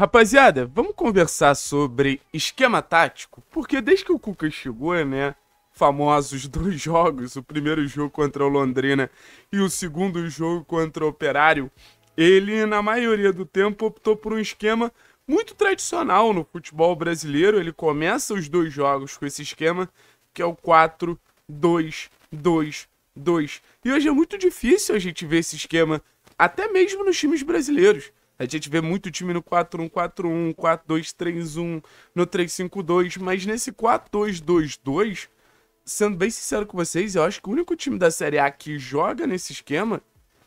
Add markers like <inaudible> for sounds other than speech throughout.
Rapaziada, vamos conversar sobre esquema tático, porque desde que o Cuca chegou, né? Famosos <laughs> dois jogos, o primeiro jogo contra o Londrina e o segundo jogo contra o Operário, ele, na maioria do tempo, optou por um esquema muito tradicional no futebol brasileiro. Ele começa os dois jogos com esse esquema, que é o 4-2-2-2. E hoje é muito difícil a gente ver esse esquema, até mesmo nos times brasileiros. A gente vê muito time no 4-1-4-1, 4-2-3-1, no 3-5-2, mas nesse 4-2-2-2, sendo bem sincero com vocês, eu acho que o único time da Série A que joga nesse esquema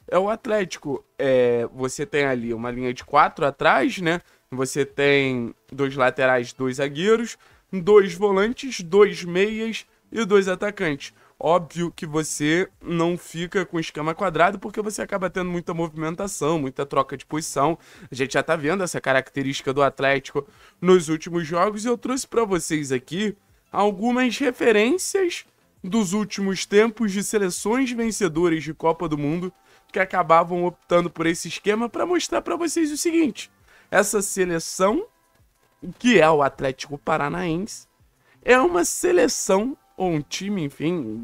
é o Atlético. É, você tem ali uma linha de quatro atrás, né? Você tem dois laterais, dois zagueiros, dois volantes, dois meias e dois atacantes. Óbvio que você não fica com esquema quadrado porque você acaba tendo muita movimentação, muita troca de posição. A gente já está vendo essa característica do Atlético nos últimos jogos e eu trouxe para vocês aqui algumas referências dos últimos tempos de seleções vencedoras de Copa do Mundo que acabavam optando por esse esquema para mostrar para vocês o seguinte: essa seleção, que é o Atlético Paranaense, é uma seleção ou um time, enfim,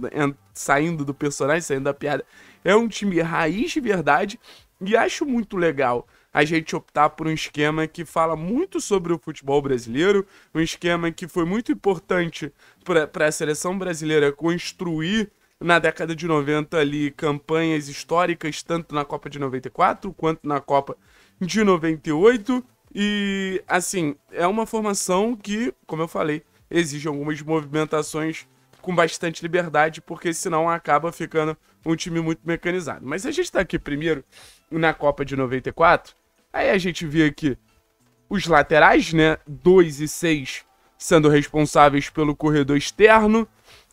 saindo do personagem, saindo da piada, é um time raiz de verdade e acho muito legal a gente optar por um esquema que fala muito sobre o futebol brasileiro, um esquema que foi muito importante para a seleção brasileira construir na década de 90 ali campanhas históricas, tanto na Copa de 94 quanto na Copa de 98. E assim, é uma formação que, como eu falei, exige algumas movimentações com bastante liberdade, porque senão acaba ficando um time muito mecanizado. Mas a gente está aqui primeiro na Copa de 94, aí a gente vê aqui os laterais, né? 2 e 6 sendo responsáveis pelo corredor externo,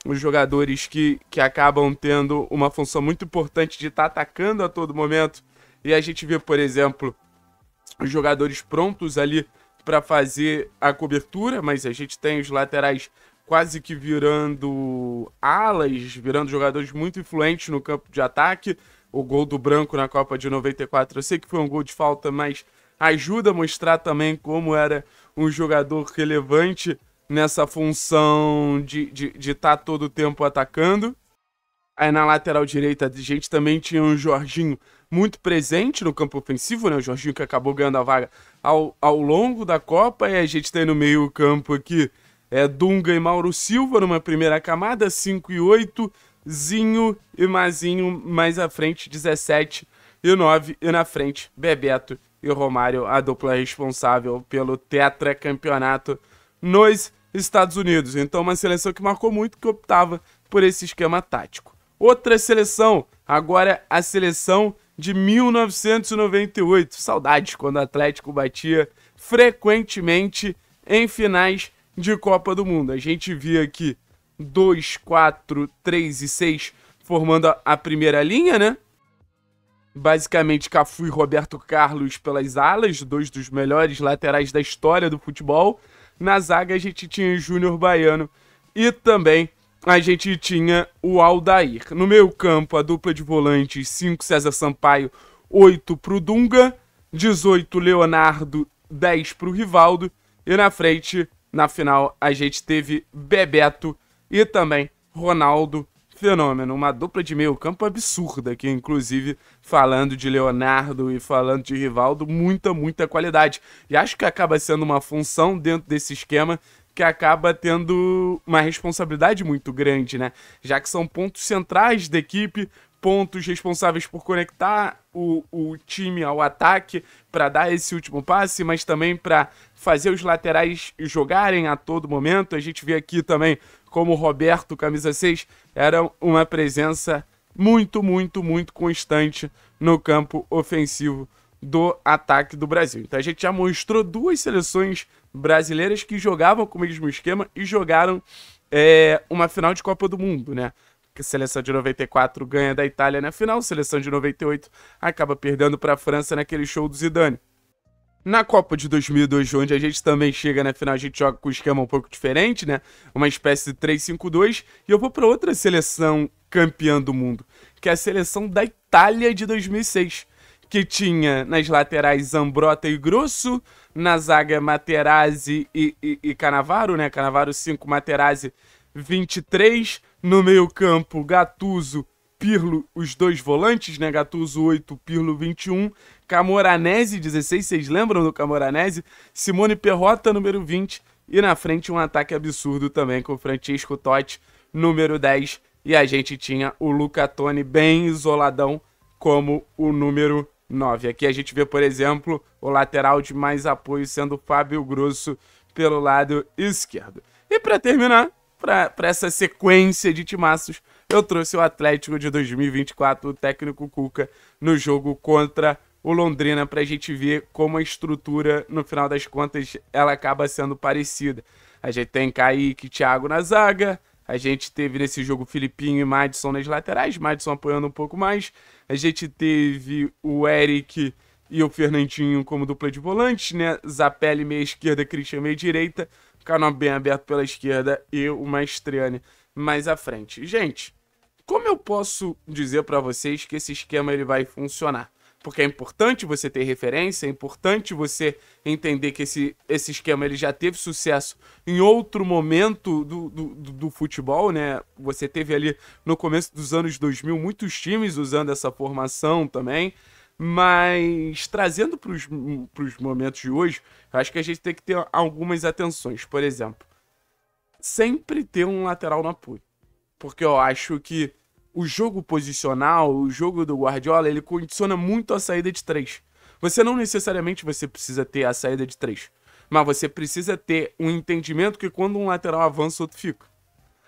os jogadores que, que acabam tendo uma função muito importante de estar tá atacando a todo momento. E a gente vê, por exemplo, os jogadores prontos ali para fazer a cobertura, mas a gente tem os laterais quase que virando alas, virando jogadores muito influentes no campo de ataque. O gol do Branco na Copa de 94, eu sei que foi um gol de falta, mas ajuda a mostrar também como era um jogador relevante nessa função de estar de, de tá todo o tempo atacando. Aí na lateral direita a gente também tinha um Jorginho muito presente no campo ofensivo, né? O Jorginho que acabou ganhando a vaga ao, ao longo da Copa. E a gente tem no meio campo aqui é, Dunga e Mauro Silva numa primeira camada, 5 e 8, Zinho e Mazinho mais à frente, 17 e 9, e na frente Bebeto e Romário, a dupla responsável pelo tetracampeonato nos Estados Unidos. Então uma seleção que marcou muito, que optava por esse esquema tático. Outra seleção, agora a seleção de 1998. Saudades quando o Atlético batia frequentemente em finais de Copa do Mundo. A gente via aqui 2, 4, 3 e 6 formando a primeira linha, né? Basicamente, Cafu e Roberto Carlos pelas alas, dois dos melhores laterais da história do futebol. Na zaga, a gente tinha Júnior Baiano e também a gente tinha o Aldair. No meio campo, a dupla de volantes, 5 César Sampaio, 8 para o Dunga, 18 Leonardo, 10 para o Rivaldo. E na frente, na final, a gente teve Bebeto e também Ronaldo Fenômeno. Uma dupla de meio campo absurda, que inclusive, falando de Leonardo e falando de Rivaldo, muita, muita qualidade. E acho que acaba sendo uma função dentro desse esquema que acaba tendo uma responsabilidade muito grande, né? Já que são pontos centrais da equipe, pontos responsáveis por conectar o, o time ao ataque para dar esse último passe, mas também para fazer os laterais jogarem a todo momento. A gente vê aqui também como o Roberto, camisa 6, era uma presença muito, muito, muito constante no campo ofensivo do ataque do Brasil. Então a gente já mostrou duas seleções brasileiras que jogavam com o mesmo esquema e jogaram é, uma final de Copa do Mundo, né? que a seleção de 94 ganha da Itália na final, a seleção de 98 acaba perdendo para a França naquele show do Zidane. Na Copa de 2002, onde a gente também chega na final, a gente joga com um esquema um pouco diferente, né? Uma espécie de 3-5-2. E eu vou para outra seleção campeã do mundo, que é a seleção da Itália de 2006, que tinha nas laterais Ambrota e Grosso, na zaga Materazzi e, e, e Canavaro, né? Canavaro 5, Materazzi 23. No meio-campo, Gatuso, Pirlo, os dois volantes, né? Gatuso 8, Pirlo 21. Camoranese 16, vocês lembram do Camoranese? Simone Perrota, número 20. E na frente, um ataque absurdo também com Francisco Totti, número 10. E a gente tinha o Luca Toni bem isoladão como o número 9. Aqui a gente vê, por exemplo, o lateral de mais apoio sendo Fábio Grosso pelo lado esquerdo. E para terminar, para essa sequência de timaços, eu trouxe o Atlético de 2024, o técnico Cuca, no jogo contra o Londrina, para a gente ver como a estrutura, no final das contas, ela acaba sendo parecida. A gente tem Kaique e Thiago na zaga, a gente teve nesse jogo Filipinho e Madison nas laterais, Madison apoiando um pouco mais, a gente teve o Eric e o Fernandinho como dupla de volante, né? Zapelli meia esquerda, Christian meia direita canal bem aberto pela esquerda e o Maestriani mais à frente. Gente, como eu posso dizer para vocês que esse esquema ele vai funcionar? Porque é importante você ter referência, é importante você entender que esse, esse esquema ele já teve sucesso em outro momento do, do, do futebol, né? Você teve ali no começo dos anos 2000 muitos times usando essa formação também. Mas trazendo para os momentos de hoje, eu acho que a gente tem que ter algumas atenções. Por exemplo, sempre ter um lateral no apoio. Porque eu acho que o jogo posicional, o jogo do Guardiola, ele condiciona muito a saída de três. Você não necessariamente você precisa ter a saída de três, mas você precisa ter um entendimento que quando um lateral avança, o outro fica.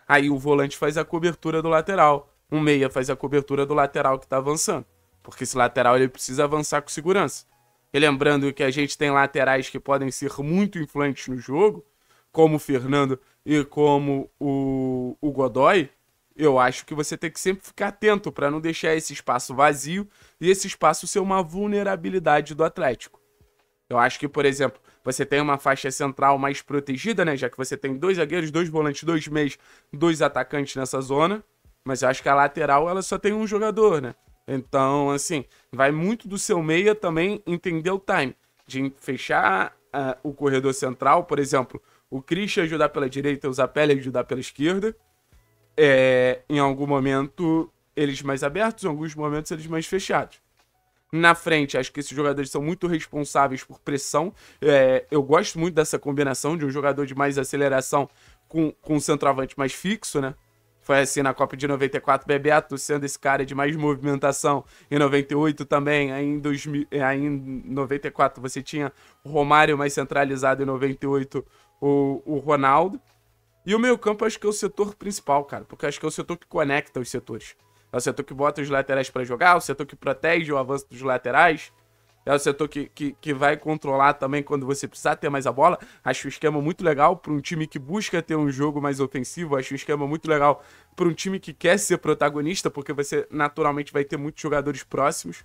Aí o volante faz a cobertura do lateral, um meia faz a cobertura do lateral que está avançando porque esse lateral ele precisa avançar com segurança. E lembrando que a gente tem laterais que podem ser muito influentes no jogo, como o Fernando e como o, o Godoy, eu acho que você tem que sempre ficar atento para não deixar esse espaço vazio e esse espaço ser uma vulnerabilidade do Atlético. Eu acho que, por exemplo, você tem uma faixa central mais protegida, né? Já que você tem dois zagueiros, dois volantes, dois meios, dois atacantes nessa zona. Mas eu acho que a lateral ela só tem um jogador, né? Então, assim, vai muito do seu meia também entender o time. De fechar uh, o corredor central, por exemplo, o Christian ajudar pela direita, o Zapelli ajudar pela esquerda. É, em algum momento, eles mais abertos, em alguns momentos, eles mais fechados. Na frente, acho que esses jogadores são muito responsáveis por pressão. É, eu gosto muito dessa combinação de um jogador de mais aceleração com, com um centroavante mais fixo, né? Foi assim na Copa de 94, Bebeto sendo esse cara de mais movimentação. Em 98 também, aí em, 2000, eh, aí em 94 você tinha o Romário mais centralizado, em 98 o, o Ronaldo. E o meio campo acho que é o setor principal, cara, porque acho que é o setor que conecta os setores. É o setor que bota os laterais para jogar, o setor que protege o avanço dos laterais, é o setor que, que, que, vai controlar também quando você precisar ter mais a bola. Acho um esquema muito legal para um time que busca ter um jogo mais ofensivo. Acho um esquema muito legal para um time que quer ser protagonista, porque você naturalmente vai ter muitos jogadores próximos.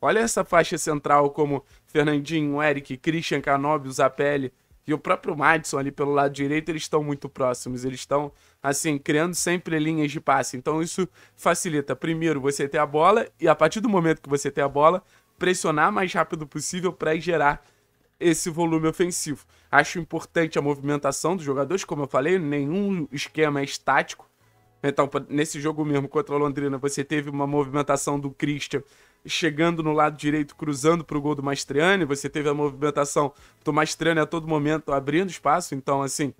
Olha essa faixa central como Fernandinho, Eric, Christian, Canóbio, Zapelli e o próprio Madison ali pelo lado direito, eles estão muito próximos. Eles estão, assim, criando sempre linhas de passe. Então isso facilita, primeiro, você ter a bola e a partir do momento que você tem a bola, pressionar mais rápido possível para gerar esse volume ofensivo. Acho importante a movimentação dos jogadores, como eu falei, nenhum esquema é estático. Então, nesse jogo mesmo contra a Londrina, você teve uma movimentação do Christian chegando no lado direito, cruzando para o gol do Mastriani. Você teve a movimentação do Mastriani a todo momento abrindo espaço. Então, assim,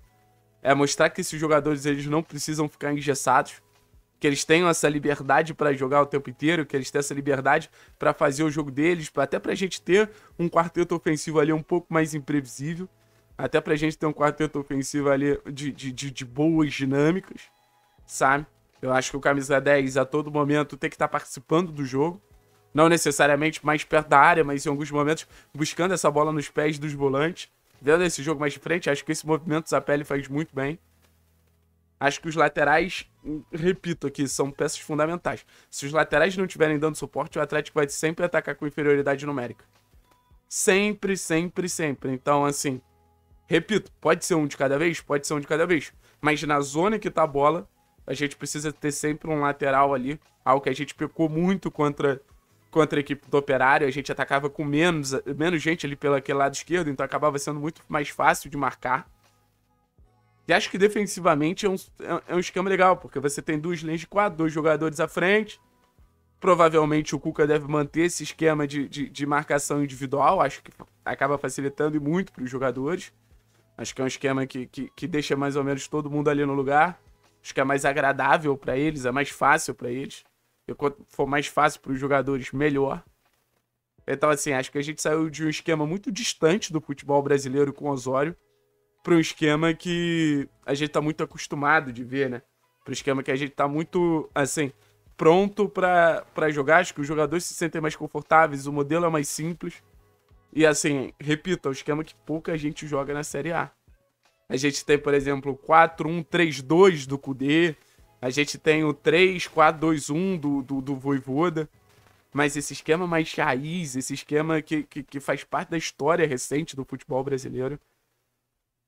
é mostrar que esses jogadores eles não precisam ficar engessados que eles tenham essa liberdade para jogar o tempo inteiro, que eles tenham essa liberdade para fazer o jogo deles, até para a gente ter um quarteto ofensivo ali um pouco mais imprevisível, até para a gente ter um quarteto ofensivo ali de, de, de, de, boas dinâmicas, sabe? Eu acho que o camisa 10 a todo momento tem que estar tá participando do jogo, não necessariamente mais perto da área, mas em alguns momentos buscando essa bola nos pés dos volantes. Vendo esse jogo mais de frente, acho que esse movimento Zapelli faz muito bem. Acho que os laterais, repito aqui, são peças fundamentais. Se os laterais não estiverem dando suporte, o Atlético vai sempre atacar com inferioridade numérica. Sempre, sempre, sempre. Então, assim, repito, pode ser um de cada vez? Pode ser um de cada vez. Mas na zona que tá a bola, a gente precisa ter sempre um lateral ali. Algo que a gente pecou muito contra, contra a equipe do Operário. A gente atacava com menos, menos gente ali pelo aquele lado esquerdo, então acabava sendo muito mais fácil de marcar. E acho que defensivamente é um, é, é um esquema legal, porque você tem duas linhas de quatro, dois jogadores à frente. Provavelmente o Cuca deve manter esse esquema de, de, de marcação individual, acho que acaba facilitando muito para os jogadores. Acho que é um esquema que, que, que deixa mais ou menos todo mundo ali no lugar. Acho que é mais agradável para eles, é mais fácil para eles. E quanto for mais fácil para os jogadores, melhor. Então, assim, acho que a gente saiu de um esquema muito distante do futebol brasileiro com o Osório para um esquema que a gente está muito acostumado de ver, né? Para um esquema que a gente está muito, assim, pronto para jogar. Acho que os jogadores se sentem mais confortáveis, o modelo é mais simples. E assim, repito, é um esquema que pouca gente joga na Série A. A gente tem, por exemplo, 4-1-3-2 do Kudê. A gente tem o 3-4-2-1 do, do, do Voivoda. Mas esse esquema mais raiz, esse esquema que, que, que faz parte da história recente do futebol brasileiro,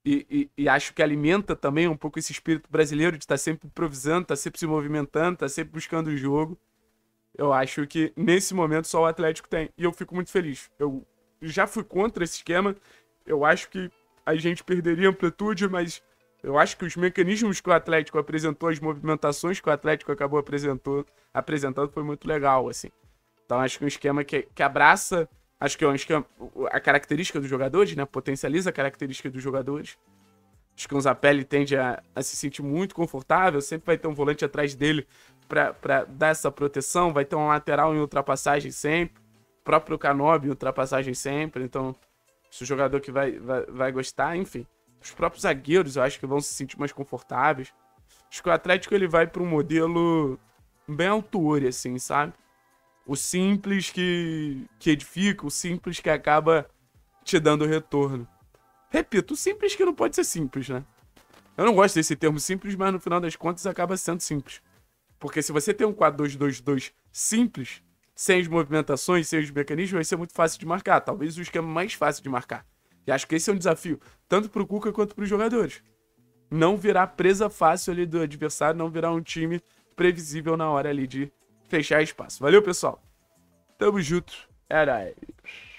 e, e, e, acho que alimenta também um pouco esse espírito brasileiro de estar tá sempre improvisando, estar tá sempre se movimentando, estar tá sempre buscando o jogo. Eu acho que nesse momento só o Atlético tem. E eu fico muito feliz. Eu já fui contra esse esquema. Eu acho que a gente perderia amplitude, mas eu acho que os mecanismos que o Atlético apresentou, as movimentações que o Atlético acabou apresentou, apresentando, foi muito legal, assim. Então acho que é um esquema que, que abraça Acho que, acho que a, a característica dos jogadores, né? Potencializa a característica dos jogadores. Acho que o Zapelli tende a, a, se sentir muito confortável, sempre vai ter um volante atrás dele para dar essa proteção, vai ter um lateral em ultrapassagem sempre, o próprio Canobi em ultrapassagem sempre, então se o jogador que vai, vai, vai gostar, enfim. Os próprios zagueiros eu acho que vão se sentir mais confortáveis. Acho que o Atlético ele vai para um modelo bem autor, assim, sabe? O simples que, que edifica, o simples que acaba te dando retorno. Repito, o simples que não pode ser simples, né? Eu não gosto desse termo simples, mas no final das contas acaba sendo simples. Porque se você tem um 4-2-2-2 simples, sem as movimentações, sem os mecanismos, vai ser muito fácil de marcar. Talvez o esquema mais fácil de marcar. E acho que esse é um desafio, tanto para o Cuca quanto para os jogadores. Não virar presa fácil ali do adversário, não virar um time previsível na hora ali de fechar espaço. Valeu, pessoal. Tamo junto. era é aí.